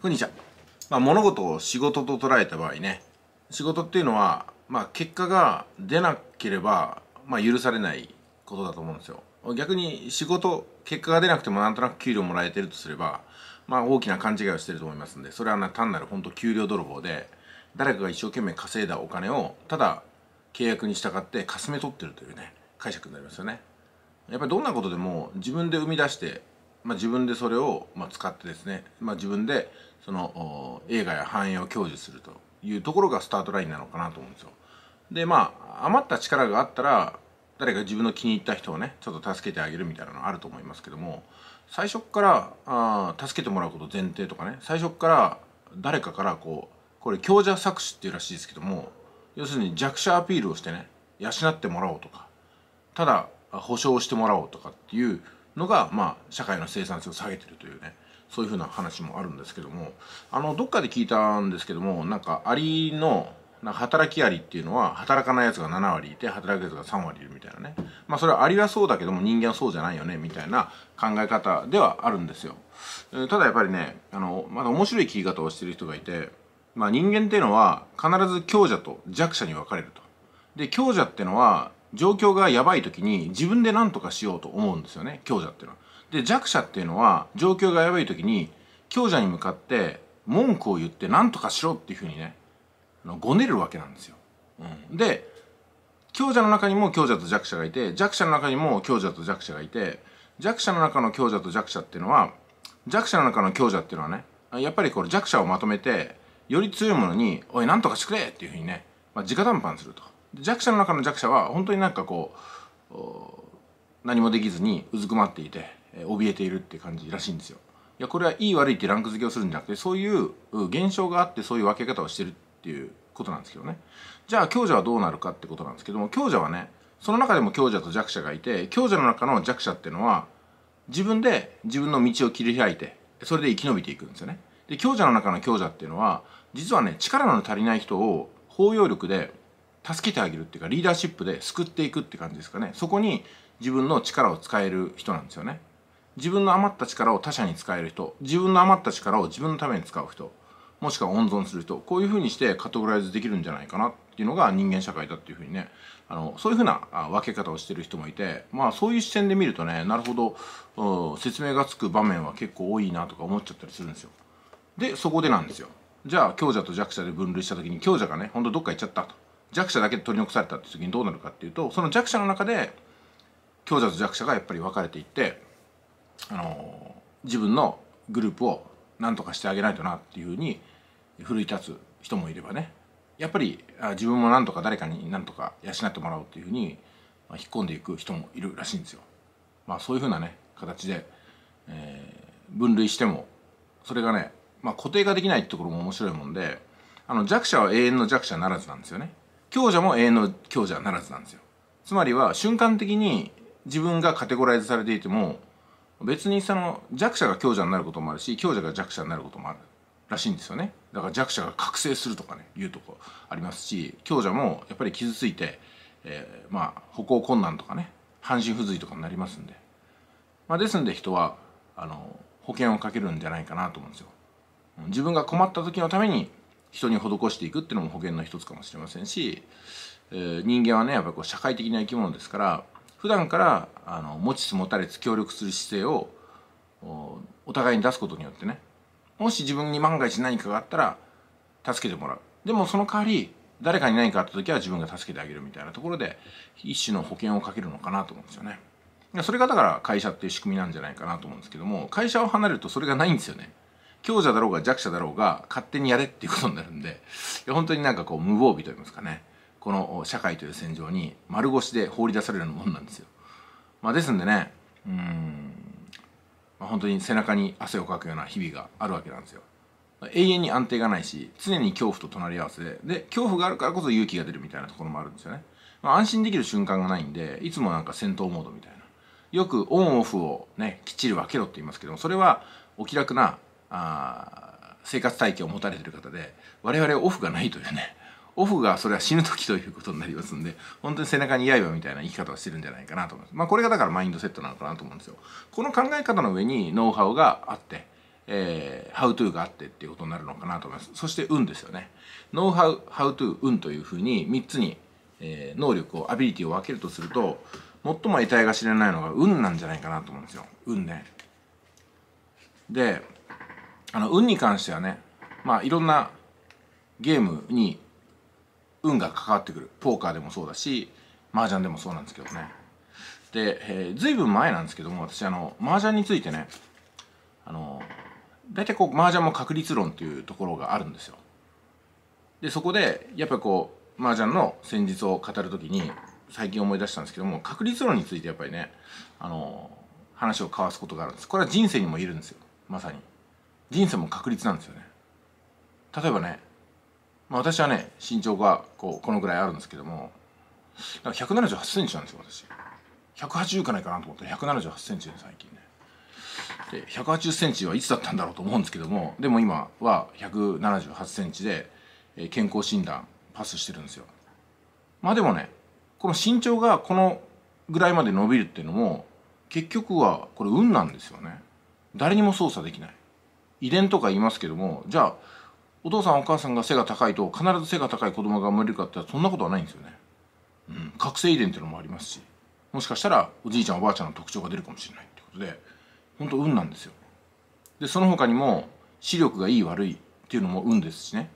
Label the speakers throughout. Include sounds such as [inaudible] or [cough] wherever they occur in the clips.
Speaker 1: ふにちゃん。まあ、物事を仕事と捉えた場合ね、仕事っていうのは、まあ、結果が出なければ、まあ、許されないことだと思うんですよ。逆に仕事、結果が出なくてもなんとなく給料もらえてるとすれば、まあ、大きな勘違いをしてると思いますんで、それは単なる本当給料泥棒で、誰かが一生懸命稼いだお金を、ただ契約に従ってかすめ取ってるというね、解釈になりますよね。やっぱりどんなことでも自分で生み出してまあ、自分でそれを、まあ、使ってですね、まあ、自分でその映画や繁栄を享受するというところがスタートラインなのかなと思うんですよ。でまあ余った力があったら誰か自分の気に入った人をねちょっと助けてあげるみたいなのあると思いますけども最初からあ助けてもらうこと前提とかね最初から誰かからこうこれ強者搾取っていうらしいですけども要するに弱者アピールをしてね養ってもらおうとかただ保証してもらおうとかっていうのが、まあ、社会の生産性を下げてるというねそういうふうな話もあるんですけどもあのどっかで聞いたんですけどもなんかアリのな働きアリっていうのは働かないやつが7割いて働くやつが3割いるみたいなねまあそれはアリはそうだけども人間はそうじゃないよねみたいな考え方ではあるんですよ、えー、ただやっぱりねあのまだ面白い聞き方をしてる人がいてまあ人間っていうのは必ず強者と弱者に分かれるとで強者っていうのは状況がやばい時に自分で何とかしようと思うんですよね強者っていうのは。で弱者っていうのは状況がやばい時に強者に向かって文句を言って何とかしろっていうふうにねごねるわけなんですよ。うん、で強者の中にも強者と弱者がいて弱者の中にも強者と弱者がいて弱者の中の強者と弱者っていうのは弱者の中の強者っていうのはねやっぱりこれ弱者をまとめてより強いものに「おい何とかしてくれ!」っていうふうにね、まあ、直談判すると。弱者の中の弱者は本当になんかこう何もできずにうずくまっていて怯えているって感じらしいんですよ。いやこれはいい悪いってランク付けをするんじゃなくてそういう現象があってそういう分け方をしてるっていうことなんですけどねじゃあ強者はどうなるかってことなんですけども強者はねその中でも強者と弱者がいて強者の中の弱者っていうのは自分で自分の道を切り開いてそれで生き延びていくんですよねで強者の中の強者っていうのは実はね力の足りない人を包容力で助けてあげるっていうかリーダーシップで救っていくって感じですかねそこに自分の力を使える人なんですよね自分の余った力を他者に使える人自分の余った力を自分のために使う人もしくは温存する人こういうふうにしてカトグライズできるんじゃないかなっていうのが人間社会だっていうふうにねあのそういうふうな分け方をしてる人もいてまあそういう視点で見るとねなるほど説明がつく場面は結構多いなとか思っちゃったりするんですよでそこでなんですよじゃあ強者と弱者で分類した時に強者がねほんとどっか行っちゃったと弱者だけ取り残されたって時にどうなるかっていうとその弱者の中で強者と弱者がやっぱり分かれていってあの自分のグループを何とかしてあげないとなっていうふうに奮い立つ人もいればねやっぱり自分も何とか誰かに何とか養ってもらおうっていうふうに引っ込んでいく人もいるらしいんですよ。まあ、そういうふうなね形で、えー、分類してもそれがね、まあ、固定ができないってところも面白いもんであの弱者は永遠の弱者ならずなんですよね。強者も永遠の強者ならずなんですよつまりは瞬間的に自分がカテゴライズされていても別にその弱者が強者になることもあるし強者が弱者になることもあるらしいんですよねだから弱者が覚醒するとかねいうとこありますし強者もやっぱり傷ついて、えー、まあ歩行困難とかね半身不随とかになりますんで、まあ、ですんで人はあの保険をかけるんじゃないかなと思うんですよ自分が困った時のために人に施していくっていうのも保険の一つかもしれませんし、えー、人間はねやっぱり社会的な生き物ですから普段からあの持ちつ持たれつ協力する姿勢をお互いに出すことによってねもし自分に万が一何かがあったら助けてもらうでもその代わり誰かに何かあった時は自分が助けてあげるみたいなところで一種の保険をかけるのかなと思うんですよねそれがだから会社っていう仕組みなんじゃないかなと思うんですけども会社を離れるとそれがないんですよね強者だろうが弱者だろうが勝手にやれっていうことになるんで本当になんかこう無防備といいますかねこの社会という戦場に丸腰で放り出されるようなもんなんですよ。まあ、ですんでねうん、まあ、本当に背中に汗をかくような日々があるわけなんですよ。永遠に安定がないし常に恐怖と隣り合わせでで恐怖があるからこそ勇気が出るみたいなところもあるんですよね。まあ、安心できる瞬間がないんでいつもなんか戦闘モードみたいな。よくオンオフをねきっちり分けろって言いますけどもそれはお気楽なあ生活体系を持たれてる方で我々はオフがないというねオフがそれは死ぬ時ということになりますんで本当に背中に刃みたいな生き方をしてるんじゃないかなと思います。まあ、これがだからマインドセットなのかなと思うんですよ。この考え方の上にノウハウがあってえハウトゥーがあってっていうことになるのかなと思います。そして運ですよね。ノウハウ、ハウトゥー、運というふうに3つに、えー、能力を、アビリティを分けるとすると、最も得体が知れないのが運なんじゃないかなと思うんですよ。運ね。で、あの運に関してはねまあいろんなゲームに運が関わってくるポーカーでもそうだし麻雀でもそうなんですけどねで、えー、ずいぶん前なんですけども私あの麻雀についてねあの大体こう麻雀も確率論っていうところがあるんですよでそこでやっぱりこう麻雀の戦術を語るときに最近思い出したんですけども確率論についてやっぱりねあの話を交わすことがあるんですこれは人生にもいるんですよまさに人生も確率なんですよね例えばね、まあ、私はね身長がこうこのぐらいあるんですけどもだから178センチなんですよ私180かないかなと思って178センチで最近ねで180センチはいつだったんだろうと思うんですけどもでも今は178センチで健康診断パスしてるんですよまあでもねこの身長がこのぐらいまで伸びるっていうのも結局はこれ運なんですよね誰にも操作できない遺伝とか言いますけどもじゃあお父さんお母さんが背が高いと必ず背が高い子供が生まれるかってそんなことはないんですよね。うん、覚醒遺伝っていうのもありますしもしかしたらおじいちゃんおばあちゃんの特徴が出るかもしれないってことで本当運なんですよ。でその他にも視力がいい悪いっていうのも運ですしね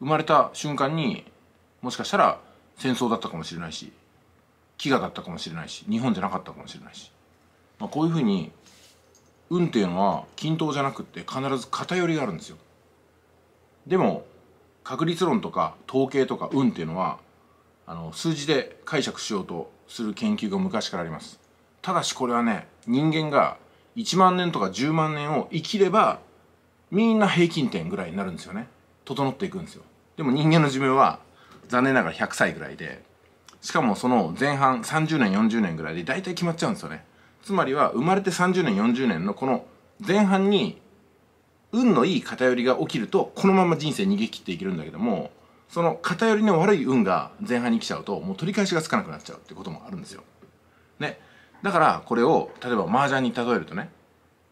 Speaker 1: 生まれた瞬間にもしかしたら戦争だったかもしれないし飢餓だったかもしれないし日本じゃなかったかもしれないし、まあ、こういうふうに運っていうのは均等じゃなくって必ず偏りがあるんですよでも確率論とか統計とか運っていうのはあの数字で解釈しようとする研究が昔からありますただしこれはね人間が1万年とか10万年を生きればみんな平均点ぐらいになるんですよね整っていくんですよでも人間の寿命は残念ながら100歳ぐらいでしかもその前半30年40年ぐらいで大体決まっちゃうんですよねつまりは生まれて30年40年のこの前半に運のいい偏りが起きるとこのまま人生逃げ切っていけるんだけどもその偏りの悪い運が前半に来ちゃうともう取り返しがつかなくなっちゃうってこともあるんですよ。ね。だからこれを例えば麻雀に例えるとね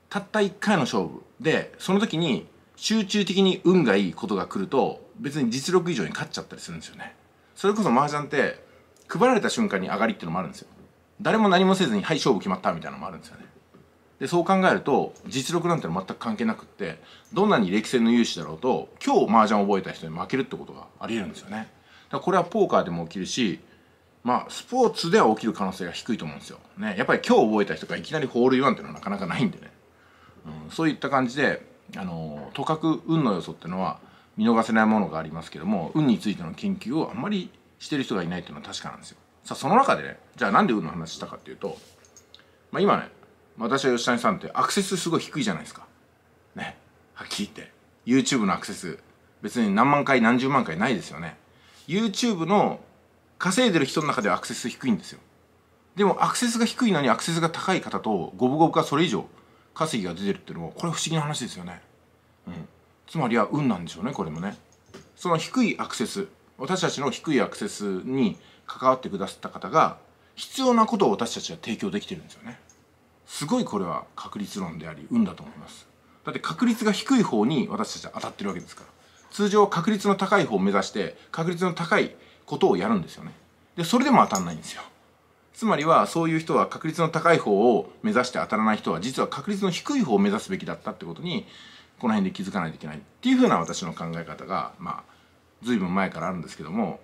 Speaker 1: たった1回の勝負でその時に集中的に運がいいことが来ると別に実力以上に勝っちゃったりするんですよね。それこそ麻雀って配られた瞬間に上がりっていうのもあるんですよ。誰も何もせずに「はい勝負決まった」みたいなのもあるんですよね。でそう考えると実力なんて全く関係なくってどんなに歴戦の勇士だろうと今日麻雀を覚えた人に負けるってことがありえるんですよね。だこれはポーカーでも起きるしまあスポーツでは起きる可能性が低いと思うんですよ。ねやっぱり今日覚えた人がいきなりホールイワンっていうのはなかなかないんでね。うん、そういった感じであのとかく運の要素っていうのは見逃せないものがありますけども運についての研究をあんまりしてる人がいないっていうのは確かなんですよ。さあその中でねじゃあなんで運の話したかっていうと、まあ、今ね私は吉谷さんってアクセスすごい低いじゃないですかねはっきり言って YouTube のアクセス別に何万回何十万回ないですよね YouTube の稼いでる人の中ではアクセス低いんですよでもアクセスが低いのにアクセスが高い方と五分五分かそれ以上稼ぎが出てるっていうのもこれ不思議な話ですよねうんつまりは運なんでしょうねこれもねその低いアクセス私たちの低いアクセスに関わってくださった方が必要なことを私たちは提供できてるんですよねすごいこれは確率論であり運だと思いますだって確率が低い方に私たちは当たってるわけですから通常確率の高い方を目指して確率の高いことをやるんですよねでそれでも当たんないんですよつまりはそういう人は確率の高い方を目指して当たらない人は実は確率の低い方を目指すべきだったってことにこの辺で気づかないといけないっていうふうな私の考え方がまあ随分前からあるんですけども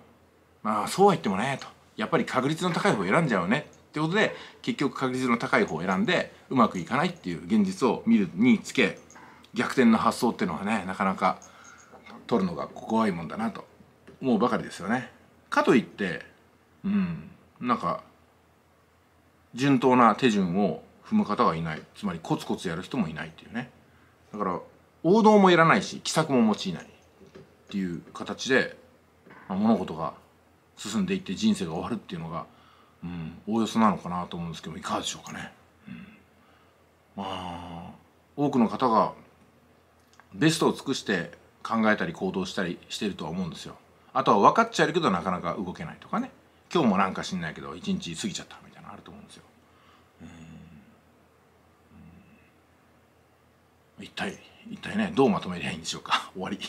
Speaker 1: まあそうは言ってもねとやっぱり確率の高い方を選んじゃうねってことで結局確率の高い方を選んでうまくいかないっていう現実を見るにつけ逆転の発想っていうのはねなかなか取るのが怖いもんだなと思うばかりですよね。かといってうんなんか順当な手順を踏む方がいないつまりコツコツやる人もいないっていうねだから王道もやらないし奇策も用いないっていう形で、まあ、物事が進んでいって人生が終わるっていうのが、うん、おおよそなのかなと思うんですけどいかがでしょうかね。うん、まあ多くの方がベストを尽くして考えたり行動したりしてるとは思うんですよ。あとは分かっちゃうけどなかなか動けないとかね今日もなんかしんないけど一日過ぎちゃったみたいなのあると思うんですよ。一体一体ねどうまとめりゃいいんでしょうか [laughs] 終わり。